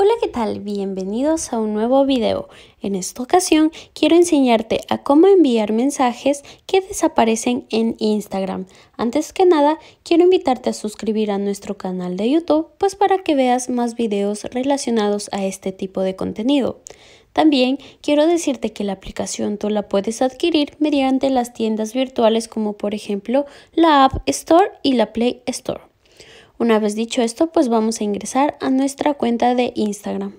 Hola, ¿qué tal? Bienvenidos a un nuevo video. En esta ocasión quiero enseñarte a cómo enviar mensajes que desaparecen en Instagram. Antes que nada, quiero invitarte a suscribir a nuestro canal de YouTube, pues para que veas más videos relacionados a este tipo de contenido. También quiero decirte que la aplicación tú la puedes adquirir mediante las tiendas virtuales como por ejemplo la App Store y la Play Store. Una vez dicho esto, pues vamos a ingresar a nuestra cuenta de Instagram.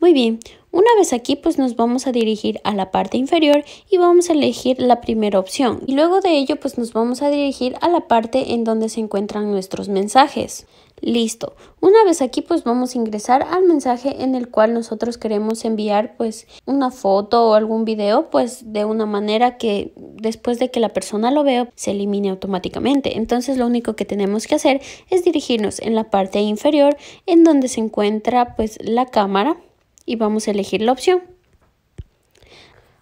Muy bien, una vez aquí pues nos vamos a dirigir a la parte inferior y vamos a elegir la primera opción y luego de ello pues nos vamos a dirigir a la parte en donde se encuentran nuestros mensajes. Listo. Una vez aquí pues vamos a ingresar al mensaje en el cual nosotros queremos enviar pues una foto o algún video pues de una manera que después de que la persona lo vea se elimine automáticamente. Entonces lo único que tenemos que hacer es dirigirnos en la parte inferior en donde se encuentra pues la cámara y vamos a elegir la opción.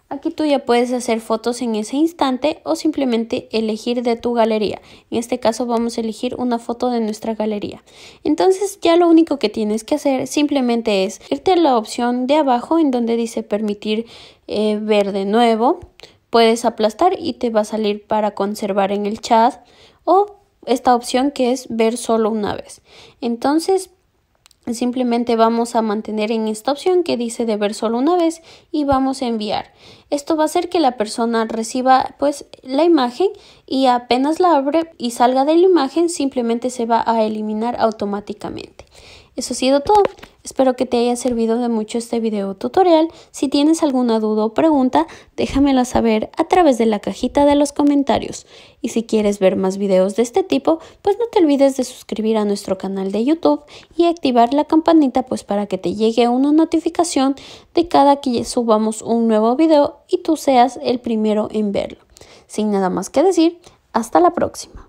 Aquí tú ya puedes hacer fotos en ese instante o simplemente elegir de tu galería. En este caso vamos a elegir una foto de nuestra galería. Entonces ya lo único que tienes que hacer simplemente es irte a la opción de abajo en donde dice permitir eh, ver de nuevo. Puedes aplastar y te va a salir para conservar en el chat o esta opción que es ver solo una vez. Entonces Simplemente vamos a mantener en esta opción que dice de ver solo una vez y vamos a enviar. Esto va a hacer que la persona reciba pues la imagen y apenas la abre y salga de la imagen simplemente se va a eliminar automáticamente. Eso ha sido todo. Espero que te haya servido de mucho este video tutorial. Si tienes alguna duda o pregunta, déjamela saber a través de la cajita de los comentarios. Y si quieres ver más videos de este tipo, pues no te olvides de suscribir a nuestro canal de YouTube y activar la campanita pues para que te llegue una notificación de cada que subamos un nuevo video y tú seas el primero en verlo. Sin nada más que decir, hasta la próxima.